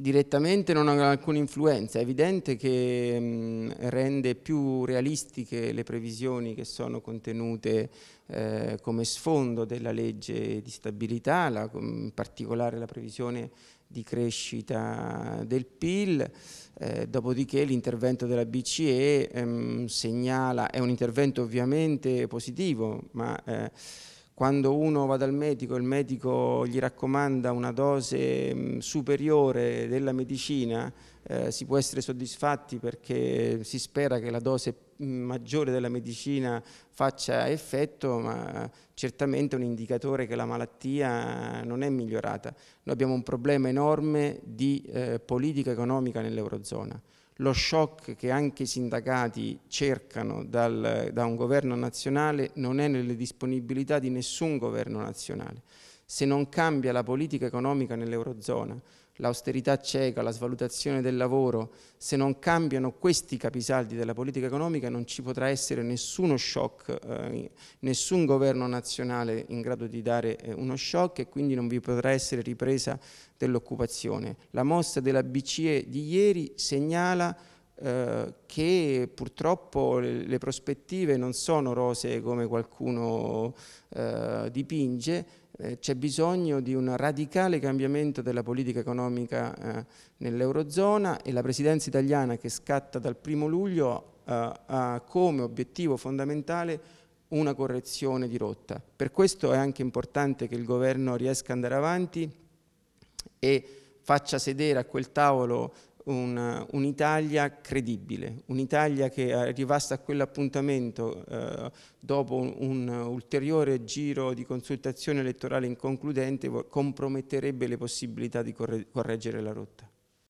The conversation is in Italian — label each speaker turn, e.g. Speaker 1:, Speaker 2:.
Speaker 1: direttamente non ha alcuna influenza, è evidente che mh, rende più realistiche le previsioni che sono contenute eh, come sfondo della legge di stabilità, la, in particolare la previsione di crescita del PIL, eh, dopodiché l'intervento della BCE ehm, segnala, è un intervento ovviamente positivo, ma eh, quando uno va dal medico e il medico gli raccomanda una dose mh, mm, superiore della medicina, eh, si può essere soddisfatti perché si spera che la dose mm, maggiore della medicina faccia effetto, ma certamente è un indicatore che la malattia non è migliorata. Noi abbiamo un problema enorme di eh, politica economica nell'Eurozona lo shock che anche i sindacati cercano dal, da un governo nazionale non è nelle disponibilità di nessun governo nazionale se non cambia la politica economica nell'Eurozona, l'austerità cieca, la svalutazione del lavoro, se non cambiano questi capisaldi della politica economica non ci potrà essere nessuno shock, eh, nessun governo nazionale in grado di dare eh, uno shock e quindi non vi potrà essere ripresa dell'occupazione. La mossa della BCE di ieri segnala eh, che purtroppo le, prospettive non sono rosee come qualcuno eh, dipinge, eh, c'è bisogno di un radicale cambiamento della politica economica eh, nell'Eurozona e la presidenza italiana che scatta dal primo luglio eh, ha come obiettivo fondamentale una correzione di rotta. Per questo è anche importante che il governo riesca ad andare avanti e faccia sedere a quel tavolo un'Italia credibile, un'Italia che arrivasse a quell'appuntamento eh, dopo un, un, ulteriore giro di consultazione elettorale inconcludente comprometterebbe le possibilità di corre correggere la rotta.